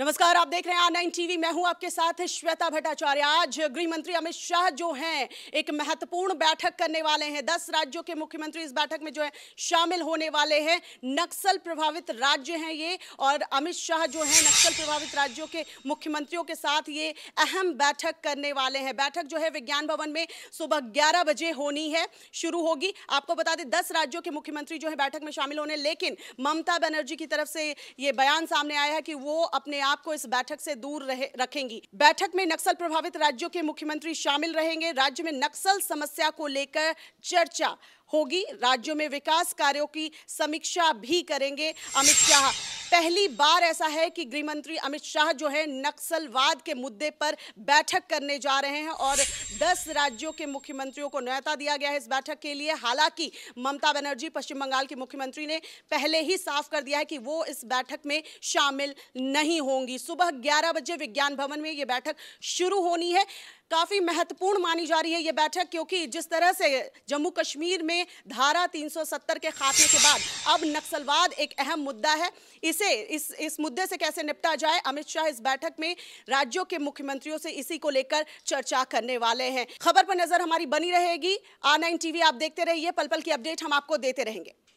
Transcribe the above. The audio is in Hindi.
नमस्कार आप देख रहे हैं आर टीवी मैं हूं आपके साथ श्वेता भट्टाचार्य आज गृह मंत्री अमित शाह जो हैं एक महत्वपूर्ण बैठक करने वाले हैं दस राज्यों के मुख्यमंत्री इस बैठक में जो है शामिल होने वाले हैं नक्सल प्रभावित राज्य हैं ये और अमित शाह जो हैं नक्सल प्रभावित राज्यों के मुख्यमंत्रियों के साथ ये अहम बैठक करने वाले हैं बैठक जो है विज्ञान भवन में सुबह ग्यारह बजे होनी है शुरू होगी आपको बता दें दस राज्यों के मुख्यमंत्री जो है बैठक में शामिल होने लेकिन ममता बनर्जी की तरफ से ये बयान सामने आया है कि वो अपने आप को इस बैठक से दूर रहे रखेंगी बैठक में नक्सल प्रभावित राज्यों के मुख्यमंत्री शामिल रहेंगे राज्य में नक्सल समस्या को लेकर चर्चा होगी राज्यों में विकास कार्यों की समीक्षा भी करेंगे अमित शाह पहली बार ऐसा है कि गृह मंत्री अमित शाह जो है नक्सलवाद के मुद्दे पर बैठक करने जा रहे हैं और 10 राज्यों के मुख्यमंत्रियों को न्यौता दिया गया है इस बैठक के लिए हालांकि ममता बनर्जी पश्चिम बंगाल की मुख्यमंत्री ने पहले ही साफ कर दिया है कि वो इस बैठक में शामिल नहीं होंगी सुबह ग्यारह बजे विज्ञान भवन में ये बैठक शुरू होनी है काफ़ी महत्वपूर्ण मानी जा रही है ये बैठक क्योंकि जिस तरह से जम्मू कश्मीर में धारा 370 के खात्मे के बाद अब नक्सलवाद एक अहम मुद्दा है इसे इस इस मुद्दे से कैसे निपटा जाए अमित शाह इस बैठक में राज्यों के मुख्यमंत्रियों से इसी को लेकर चर्चा करने वाले हैं खबर पर नज़र हमारी बनी रहेगी आर नाइन टीवी आप देखते रहिए पल पल की अपडेट हम आपको देते रहेंगे